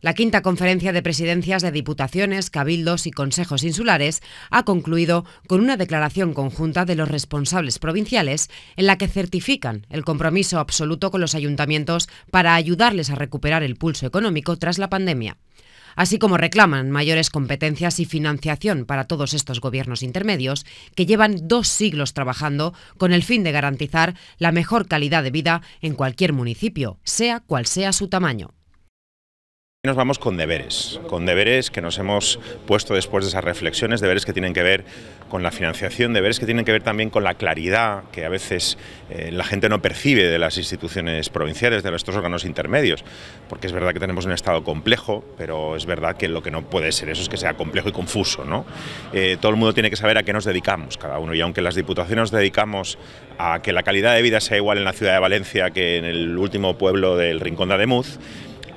La quinta conferencia de presidencias de diputaciones, cabildos y consejos insulares ha concluido con una declaración conjunta de los responsables provinciales en la que certifican el compromiso absoluto con los ayuntamientos para ayudarles a recuperar el pulso económico tras la pandemia así como reclaman mayores competencias y financiación para todos estos gobiernos intermedios que llevan dos siglos trabajando con el fin de garantizar la mejor calidad de vida en cualquier municipio, sea cual sea su tamaño. Nos vamos con deberes, con deberes que nos hemos puesto después de esas reflexiones, deberes que tienen que ver con la financiación, deberes que tienen que ver también con la claridad que a veces eh, la gente no percibe de las instituciones provinciales, de nuestros órganos intermedios, porque es verdad que tenemos un Estado complejo, pero es verdad que lo que no puede ser eso es que sea complejo y confuso. ¿no? Eh, todo el mundo tiene que saber a qué nos dedicamos cada uno, y aunque las diputaciones nos dedicamos a que la calidad de vida sea igual en la ciudad de Valencia que en el último pueblo del Rincón de Ademuz,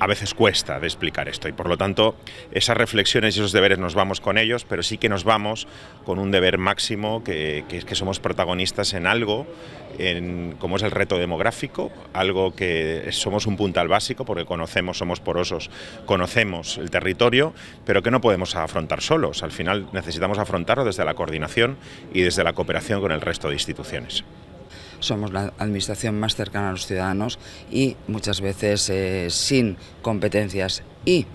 a veces cuesta de explicar esto y por lo tanto esas reflexiones y esos deberes nos vamos con ellos, pero sí que nos vamos con un deber máximo que, es que somos protagonistas en algo, en, como es el reto demográfico, algo que somos un puntal básico porque conocemos, somos porosos, conocemos el territorio, pero que no podemos afrontar solos. Al final necesitamos afrontarlo desde la coordinación y desde la cooperación con el resto de instituciones somos la administración más cercana a los ciudadanos y muchas veces eh, sin competencias y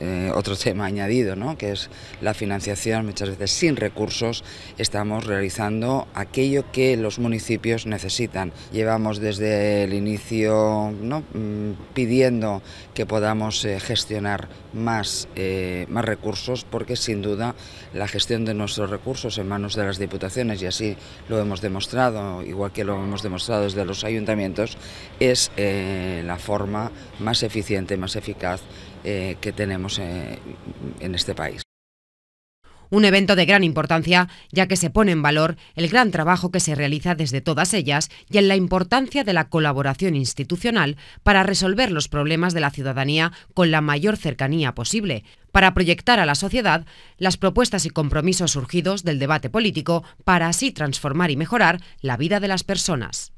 eh, otro tema añadido, que es la financiación, muchas veces sin recursos, estamos realizando aquello que los municipios necesitan. Llevamos desde el inicio mm, pidiendo que podamos eh, gestionar más, eh, más recursos, porque sin duda la gestión de nuestros recursos en manos de las diputaciones, y así lo hemos demostrado, igual que lo hemos demostrado desde los ayuntamientos, es la forma más eficiente, más eficaz que tenemos eh, en este país. Un evento de gran importancia, ya que se pone en valor el gran trabajo que se realiza desde todas ellas y en la importancia de la colaboración institucional para resolver los problemas de la ciudadanía con la mayor cercanía posible, para proyectar a la sociedad las propuestas y compromisos surgidos del debate político para así transformar y mejorar la vida de las personas.